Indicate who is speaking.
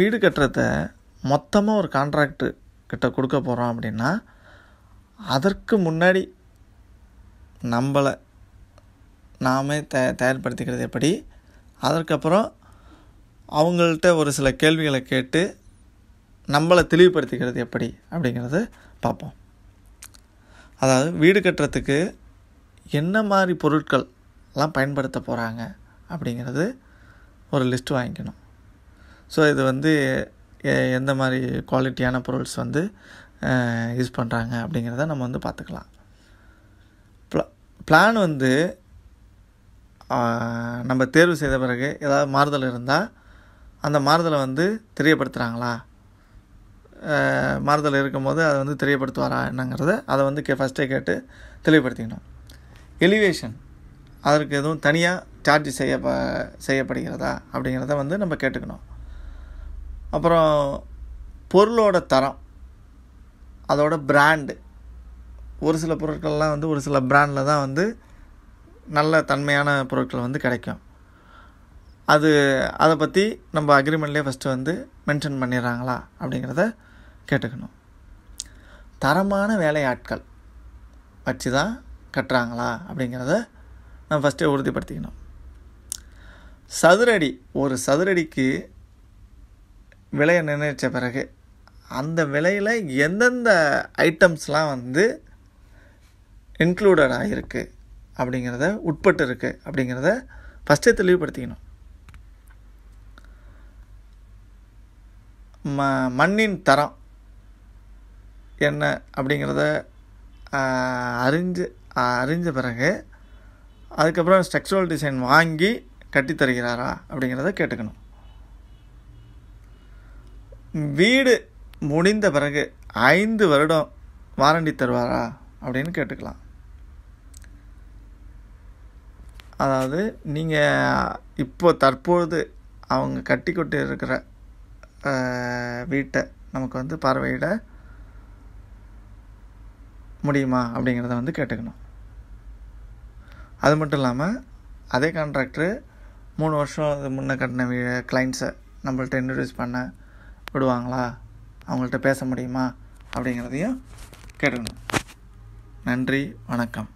Speaker 1: வீடு கட்டுறத மொத்தமாக ஒரு கான்ட்ராக்டு கிட்ட கொடுக்க போகிறோம் அப்படின்னா அதற்கு முன்னாடி நம்மளை நாமே த தயார்படுத்திக்கிறது எப்படி அதற்கப்புறம் அவங்கள்ட்ட ஒரு சில கேள்விகளை கேட்டு நம்மளை தெளிவுபடுத்திக்கிறது எப்படி அப்படிங்கிறது பார்ப்போம் அதாவது வீடு கட்டுறதுக்கு என்ன மாதிரி பொருட்கள்லாம் பயன்படுத்த போகிறாங்க அப்படிங்கிறது ஒரு லிஸ்ட்டு வாங்கிக்கணும் ஸோ இது வந்து எந்த மாதிரி குவாலிட்டியான பொருள்ஸ் வந்து யூஸ் பண்ணுறாங்க அப்படிங்கிறத நம்ம வந்து பார்த்துக்கலாம் ப்ளா பிளான் வந்து நம்ம தேர்வு செய்த பிறகு ஏதாவது மாறுதல் இருந்தால் அந்த மாறுதலை வந்து தெரியப்படுத்துகிறாங்களா மாறுதல் இருக்கும்போது அதை வந்து தெரியப்படுத்துவாரா என்னங்கிறத அதை வந்து கே ஃபஸ்ட்டே கேட்டு தெளிவுபடுத்திக்கணும் எலிவேஷன் அதற்கு எதுவும் தனியாக சார்ஜ் செய்ய செய்யப்படுகிறதா அப்படிங்கிறத வந்து நம்ம கேட்டுக்கணும் அப்புறம் பொருளோட தரம் அதோட பிராண்டு ஒரு சில பொருட்கள்லாம் வந்து ஒரு சில பிராண்டில் தான் வந்து நல்ல தன்மையான பொருட்கள் வந்து கிடைக்கும் அது அதை பற்றி நம்ம அக்ரிமெண்ட்லேயே ஃபஸ்ட்டு வந்து மென்ஷன் பண்ணிடுறாங்களா அப்படிங்கிறத கேட்டுக்கணும் தரமான வேலையாட்கள் வச்சு தான் கட்டுறாங்களா அப்படிங்கிறத நம்ம ஃபஸ்ட்டே உறுதிப்படுத்திக்கணும் சதுரடி ஒரு சதுரடிக்கு விலையை நிர்ணயித்த பிறகு அந்த விலையில் எந்தெந்த ஐட்டம்ஸ்லாம் வந்து இன்க்ளூடட் ஆகிருக்கு அப்படிங்கிறத உட்பட்டு இருக்குது அப்படிங்கிறத ஃபஸ்ட்டே தெளிவுபடுத்திக்கணும் ம மண்ணின் தரம் என்ன அப்படிங்கிறத அறிஞ்சு அறிஞ்ச பிறகு அதுக்கப்புறம் ஸ்ட்ரக்சரல் டிசைன் வாங்கி கட்டித்தருகிறாரா அப்படிங்கிறத கேட்டுக்கணும் வீடு முடிந்த பிறகு ஐந்து வருடம் வாரண்டி தருவாரா அப்படின்னு கேட்டுக்கலாம் அதாவது நீங்கள் இப்போ தற்பொழுது அவங்க கட்டி கொட்டி இருக்கிற வீட்டை நமக்கு வந்து பார்வையிட முடியுமா அப்படிங்கிறத வந்து கேட்டுக்கணும் அது மட்டும் இல்லாமல் அதே கான்ட்ராக்டரு மூணு வருஷம் அது முன்னே கட்டின வீ கிளைண்ட்ஸை நம்மள்ட்ட இன்ட்ரடியூஸ் பண்ண விடுவாங்களா அவங்கள்ட்ட பேச முடியுமா அப்படிங்கிறதையும் கேட்டுக்கணும் நன்றி வணக்கம்